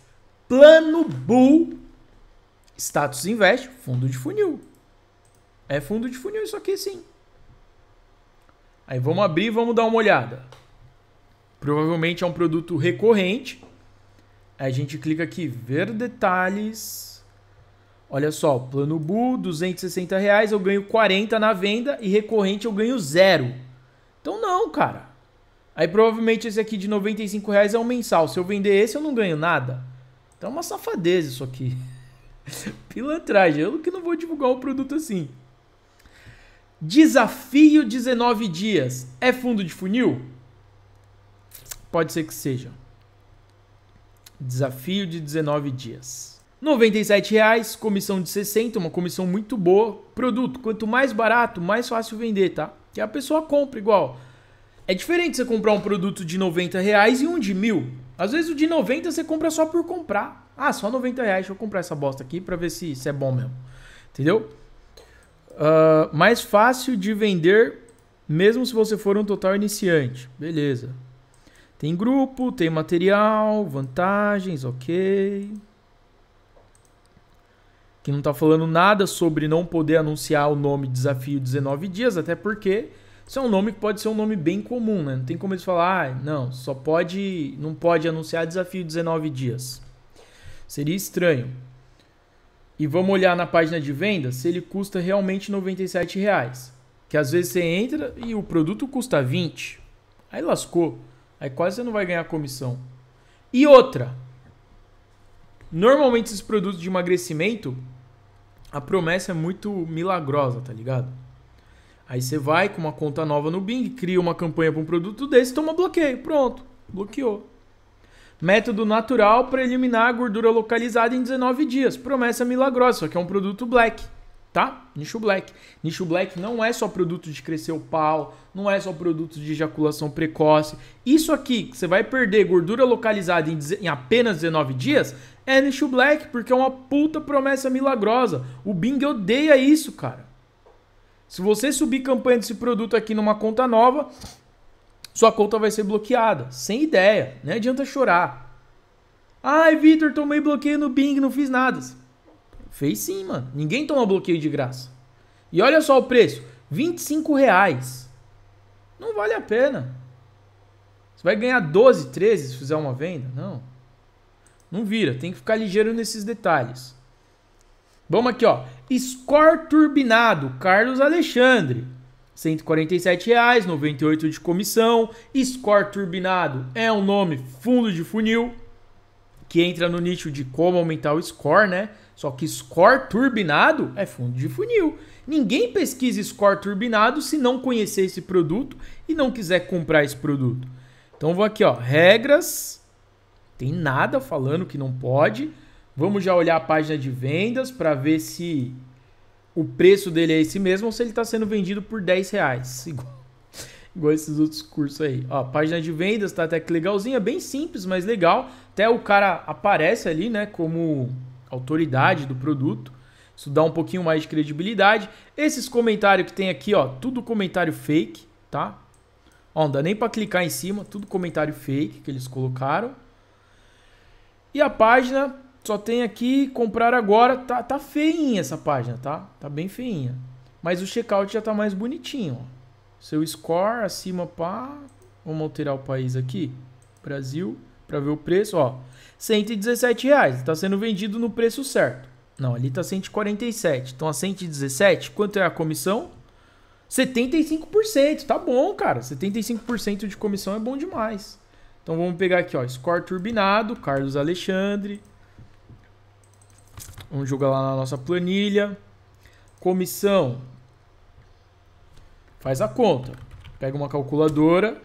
[SPEAKER 1] Plano Bull, Status Invest, fundo de funil. É fundo de funil isso aqui sim. Aí vamos hum. abrir, e vamos dar uma olhada. Provavelmente é um produto recorrente. Aí a gente clica aqui, ver detalhes. Olha só, plano Bull, 260 reais, eu ganho 40 na venda e recorrente eu ganho zero. Então não, cara. Aí provavelmente esse aqui de 95 reais é um mensal. Se eu vender esse, eu não ganho nada. Então é uma safadeza isso aqui. Pilantragem, eu que não vou divulgar um produto assim. Desafio 19 dias é fundo de funil? Pode ser que seja. Desafio de 19 dias. R$ 97,00, comissão de 60, uma comissão muito boa. Produto, quanto mais barato, mais fácil vender, tá? Que a pessoa compra igual. É diferente você comprar um produto de 90 reais e um de mil. Às vezes o de 90 você compra só por comprar. Ah, só 90 reais, deixa eu comprar essa bosta aqui pra ver se, se é bom mesmo. Entendeu? Uh, mais fácil de vender, mesmo se você for um total iniciante. Beleza. Tem grupo, tem material, vantagens, ok. Que não está falando nada sobre não poder anunciar o nome desafio 19 dias, até porque isso é um nome que pode ser um nome bem comum, né? Não tem como eles falar, ah, não, só pode, não pode anunciar desafio 19 dias. Seria estranho e vamos olhar na página de venda se ele custa realmente R$ reais, Que às vezes você entra e o produto custa 20. Aí lascou. Aí quase você não vai ganhar comissão. E outra. Normalmente esses produtos de emagrecimento, a promessa é muito milagrosa, tá ligado? Aí você vai com uma conta nova no Bing, cria uma campanha para um produto desse, toma bloqueio, pronto, bloqueou. Método natural para eliminar a gordura localizada em 19 dias. Promessa milagrosa, só que é um produto black, tá? Nicho black. Nicho black não é só produto de crescer o pau, não é só produto de ejaculação precoce. Isso aqui, que você vai perder gordura localizada em, em apenas 19 dias, é nicho black, porque é uma puta promessa milagrosa. O Bing odeia isso, cara. Se você subir campanha desse produto aqui numa conta nova, sua conta vai ser bloqueada. Sem ideia. Não adianta chorar. Ai, Vitor, tomei bloqueio no Bing, não fiz nada. Fez sim, mano. Ninguém toma bloqueio de graça. E olha só o preço: 25 reais. Não vale a pena. Você vai ganhar 12, 13 se fizer uma venda? Não. Não vira, tem que ficar ligeiro nesses detalhes. Vamos aqui, ó. Score turbinado, Carlos Alexandre. R$ 147,98 de comissão. Score turbinado é um nome fundo de funil que entra no nicho de como aumentar o score, né? Só que score turbinado é fundo de funil. Ninguém pesquisa score turbinado se não conhecer esse produto e não quiser comprar esse produto. Então vou aqui, ó, regras. Tem nada falando que não pode. Vamos já olhar a página de vendas para ver se o preço dele é esse mesmo ou se ele está sendo vendido por 10 reais. Igual, igual esses outros cursos aí. Ó, página de vendas tá até que legalzinha, bem simples, mas legal. Até o cara aparece ali, né, como autoridade do produto. Isso dá um pouquinho mais de credibilidade. Esses comentários que tem aqui, ó, tudo comentário fake, tá? Ó, não dá nem para clicar em cima, tudo comentário fake que eles colocaram. E a página só tem aqui comprar agora. Tá, tá feinha essa página, tá? Tá bem feinha. Mas o checkout já tá mais bonitinho. Seu score acima pá. Vamos alterar o país aqui. Brasil, para ver o preço, ó. 117 reais. Tá sendo vendido no preço certo. Não, ali tá 147. Então a 117, quanto é a comissão? 75%. Tá bom, cara. 75% de comissão é bom demais. Então vamos pegar aqui, ó, score turbinado, Carlos Alexandre. Vamos jogar lá na nossa planilha. Comissão. Faz a conta. Pega uma calculadora. R$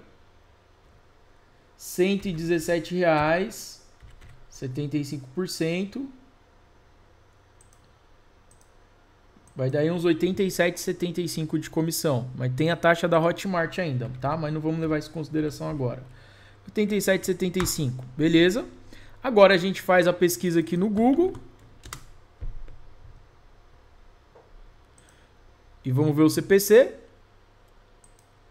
[SPEAKER 1] 117,75%. Vai dar aí uns 87,75 de comissão. Mas tem a taxa da Hotmart ainda, tá? Mas não vamos levar isso em consideração agora. 87,75, beleza? Agora a gente faz a pesquisa aqui no Google. E vamos ver o CPC.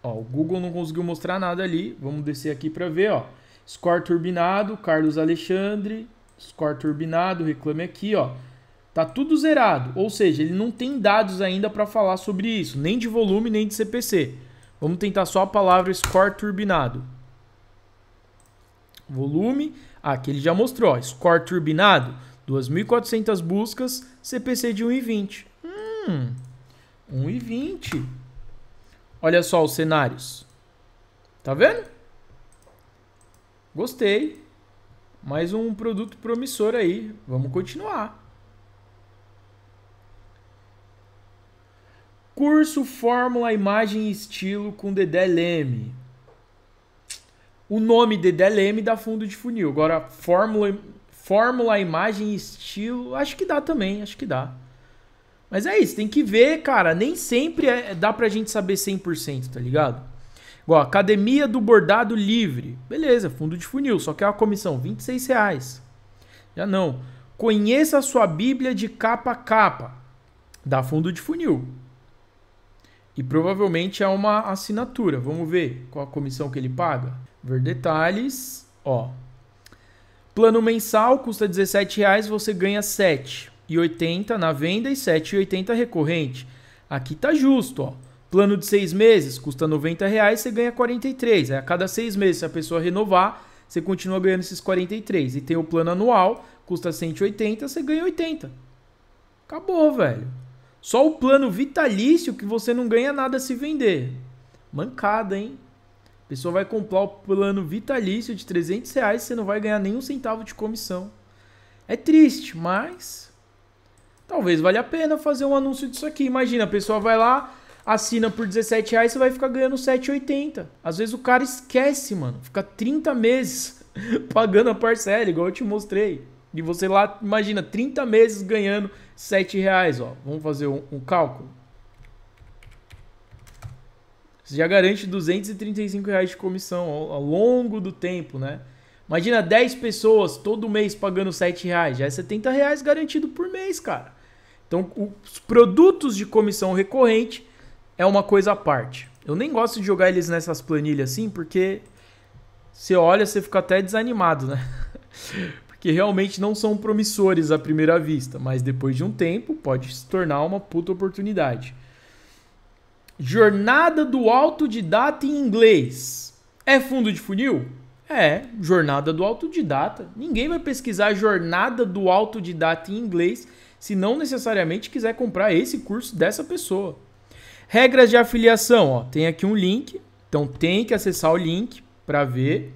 [SPEAKER 1] Ó, o Google não conseguiu mostrar nada ali. Vamos descer aqui para ver. Ó. Score turbinado, Carlos Alexandre. Score turbinado, reclame aqui. Ó. Tá tudo zerado. Ou seja, ele não tem dados ainda para falar sobre isso. Nem de volume, nem de CPC. Vamos tentar só a palavra score turbinado. Volume. Ah, aqui ele já mostrou. Ó. Score turbinado. 2.400 buscas, CPC de 1,20. Hum... 1,20. Olha só os cenários. Tá vendo? Gostei. Mais um produto promissor aí. Vamos continuar. Curso Fórmula Imagem e Estilo com Dedé Leme. O nome Dedé Leme dá fundo de funil. Agora, Fórmula, Fórmula Imagem e Estilo, acho que dá também, acho que dá. Mas é isso, tem que ver, cara. Nem sempre é, dá pra gente saber 100%, tá ligado? Igual, Academia do Bordado Livre. Beleza, fundo de funil, só que é uma comissão, 26 reais. Já não. Conheça a sua Bíblia de capa a capa. Dá fundo de funil. E provavelmente é uma assinatura. Vamos ver qual a comissão que ele paga. Ver detalhes. Ó. Plano mensal custa reais, você ganha 7 e 80 na venda e 7,80 recorrente. Aqui tá justo, ó. Plano de seis meses custa 90 reais, você ganha 43. Aí é a cada seis meses, se a pessoa renovar, você continua ganhando esses 43. E tem o plano anual, custa 180, você ganha 80. Acabou, velho. Só o plano vitalício que você não ganha nada se vender. Mancada, hein? A pessoa vai comprar o plano vitalício de 300 reais, você não vai ganhar nenhum centavo de comissão. É triste, mas talvez valha a pena fazer um anúncio disso aqui. Imagina, a pessoa vai lá, assina por 17 reais, você vai ficar ganhando 7,80. Às vezes o cara esquece, mano. Fica 30 meses pagando a parcela, igual eu te mostrei. E você lá, imagina, 30 meses ganhando 7 reais, ó. Vamos fazer um, um cálculo. Você já garante 235 reais de comissão ao, ao longo do tempo, né? Imagina 10 pessoas todo mês pagando 7 reais. Já é 70 reais garantido por mês, cara. Então, os produtos de comissão recorrente é uma coisa à parte. Eu nem gosto de jogar eles nessas planilhas assim, porque você olha, você fica até desanimado, né? porque realmente não são promissores à primeira vista, mas depois de um tempo pode se tornar uma puta oportunidade. Jornada do autodidata em inglês. É fundo de funil? É, jornada do autodidata. Ninguém vai pesquisar jornada do autodidata em inglês se não necessariamente quiser comprar esse curso dessa pessoa. Regras de afiliação, ó, tem aqui um link, então tem que acessar o link para ver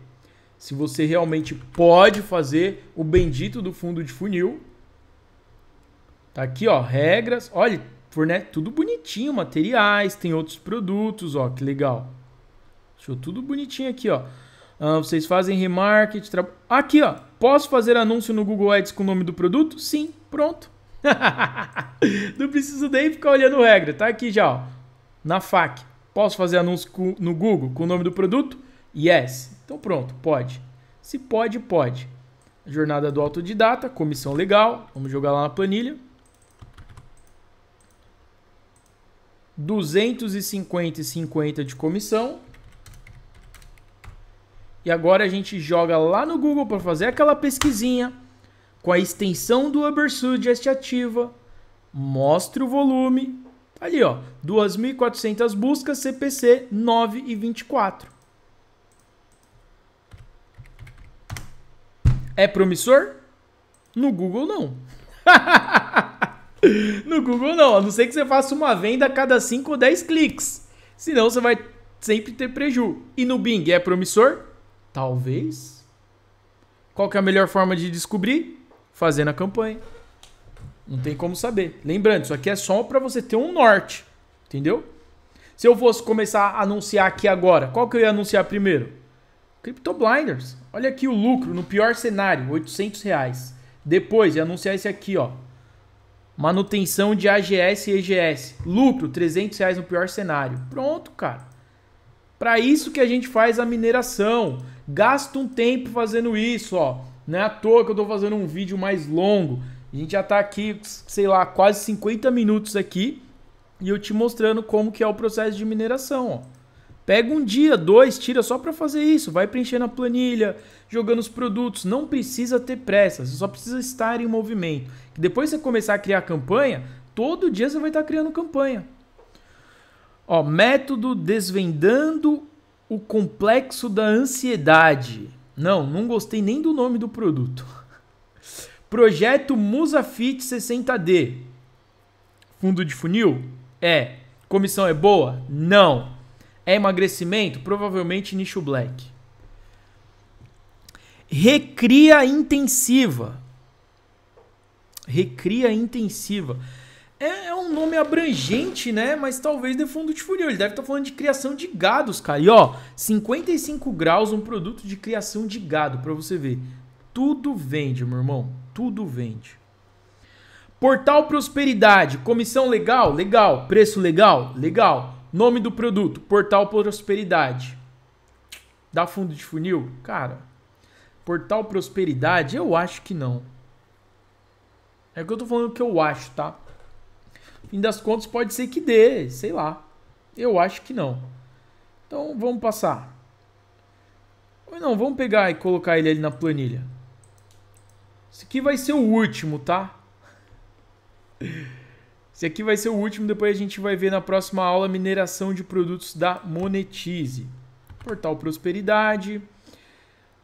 [SPEAKER 1] se você realmente pode fazer o bendito do fundo de funil. Tá aqui, ó, regras. Olha, tudo bonitinho, materiais, tem outros produtos, ó, que legal. show tudo bonitinho aqui, ó. Ah, vocês fazem remarketing. Tra... Aqui, ó. Posso fazer anúncio no Google Ads com o nome do produto? Sim, pronto. não preciso nem ficar olhando regra. Tá aqui já, ó. Na FAQ. Posso fazer anúncio no Google com o nome do produto? Yes. Então pronto, pode. Se pode, pode. Jornada do autodidata, comissão legal. Vamos jogar lá na planilha. 250,50 e de comissão. E agora a gente joga lá no Google para fazer aquela pesquisinha com a extensão do Ubersuggest ativa, mostre o volume, ali ó, 2.400 buscas, CPC 9,24. É promissor? No Google não. no Google não, a não ser que você faça uma venda a cada 5 ou 10 cliques. Senão você vai sempre ter prejuízo. E no Bing é promissor? Talvez. Qual que é a melhor forma de descobrir? fazendo a campanha. Não tem como saber. Lembrando, isso aqui é só para você ter um norte, entendeu? Se eu fosse começar a anunciar aqui agora, qual que eu ia anunciar primeiro? Crypto Blinders. Olha aqui o lucro no pior cenário, 800 reais. Depois, ia anunciar esse aqui, ó. Manutenção de AGS e EGS. Lucro, 300 reais no pior cenário. Pronto, cara. Para isso que a gente faz a mineração. Gasta um tempo fazendo isso, ó. Não é à toa que eu tô fazendo um vídeo mais longo. A gente já tá aqui, sei lá, quase 50 minutos aqui e eu te mostrando como que é o processo de mineração, ó. Pega um dia, dois, tira só para fazer isso. Vai preenchendo a planilha, jogando os produtos. Não precisa ter pressa, você só precisa estar em movimento. Depois depois você começar a criar campanha, todo dia você vai estar criando campanha. Ó, método desvendando o complexo da ansiedade. Não, não gostei nem do nome do produto. Projeto MusaFit 60D. Fundo de funil? É. Comissão é boa? Não. É emagrecimento? Provavelmente nicho black. Recria intensiva. Recria intensiva. É, é um nome abrangente, né? Mas talvez de fundo de funil. Ele deve estar tá falando de criação de gados, cara. E ó, 55 graus, um produto de criação de gado, para você ver. Tudo vende, meu irmão. Tudo vende. Portal Prosperidade, comissão legal? Legal. Preço legal? Legal. Nome do produto: Portal Prosperidade. Dá fundo de funil? Cara, Portal Prosperidade, eu acho que não. É que eu tô falando o que eu acho, tá? Fim das contas, pode ser que dê, sei lá. Eu acho que não. Então vamos passar. Ou não, vamos pegar e colocar ele ali na planilha. Esse aqui vai ser o último, tá? Esse aqui vai ser o último, depois a gente vai ver na próxima aula mineração de produtos da Monetize. Portal Prosperidade.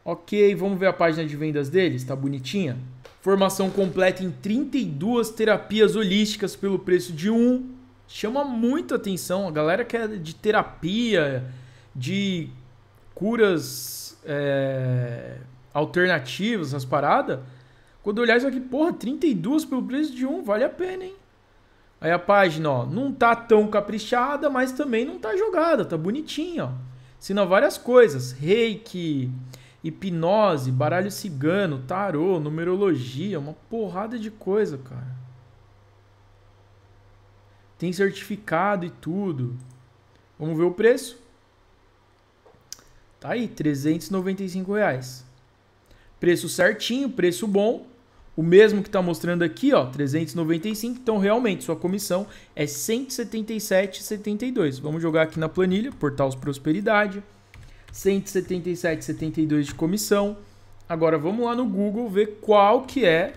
[SPEAKER 1] Ok, vamos ver a página de vendas deles, tá bonitinha? Formação completa em 32 terapias holísticas pelo preço de um. Chama muito atenção. A galera que é de terapia, de curas é, alternativas, essas paradas. Quando olhar isso aqui, porra, 32 pelo preço de um, vale a pena, hein? Aí a página, ó, não tá tão caprichada, mas também não tá jogada, tá bonitinha, ó. Ensina várias coisas. Reiki, hipnose, baralho cigano, tarô, numerologia, uma porrada de coisa, cara. Tem certificado e tudo. Vamos ver o preço? Tá aí, 395 reais. Preço certinho, preço bom. O mesmo que está mostrando aqui, ó, 395. Então, realmente, sua comissão é 177,72. Vamos jogar aqui na planilha, Portal Prosperidade. 177,72 de comissão. Agora vamos lá no Google ver qual que é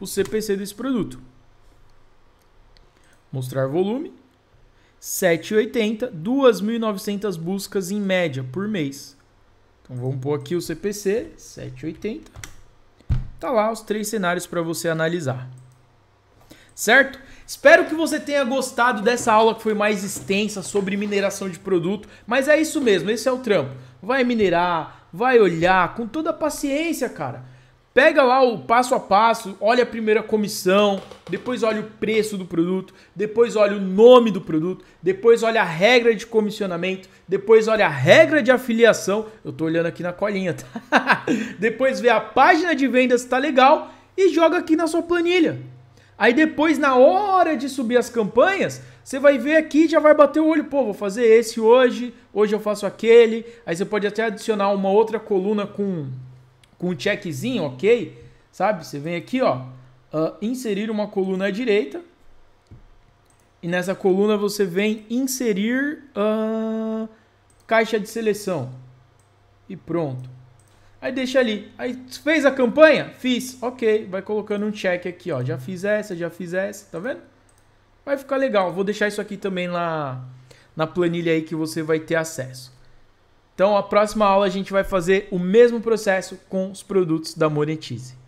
[SPEAKER 1] o CPC desse produto. Mostrar volume. 7,80, 2.900 buscas em média por mês. Então vamos pôr aqui o CPC, 7,80. Tá lá os três cenários para você analisar. Certo? Espero que você tenha gostado dessa aula que foi mais extensa sobre mineração de produto, mas é isso mesmo, esse é o trampo. Vai minerar, vai olhar com toda a paciência, cara. Pega lá o passo a passo, olha a primeira comissão, depois olha o preço do produto, depois olha o nome do produto, depois olha a regra de comissionamento, depois olha a regra de afiliação. Eu tô olhando aqui na colinha, tá? depois vê a página de vendas se tá legal e joga aqui na sua planilha. Aí depois, na hora de subir as campanhas, você vai ver aqui já vai bater o olho, pô, vou fazer esse hoje, hoje eu faço aquele. Aí você pode até adicionar uma outra coluna com, com um checkzinho, ok? Sabe? Você vem aqui, ó, uh, inserir uma coluna à direita. E nessa coluna você vem inserir uh, caixa de seleção. E pronto. Aí deixa ali. Aí fez a campanha? Fiz. Ok, vai colocando um check aqui, ó. Já fiz essa, já fiz essa, tá vendo? Vai ficar legal. Vou deixar isso aqui também lá na planilha aí que você vai ter acesso. Então, a próxima aula a gente vai fazer o mesmo processo com os produtos da Monetize.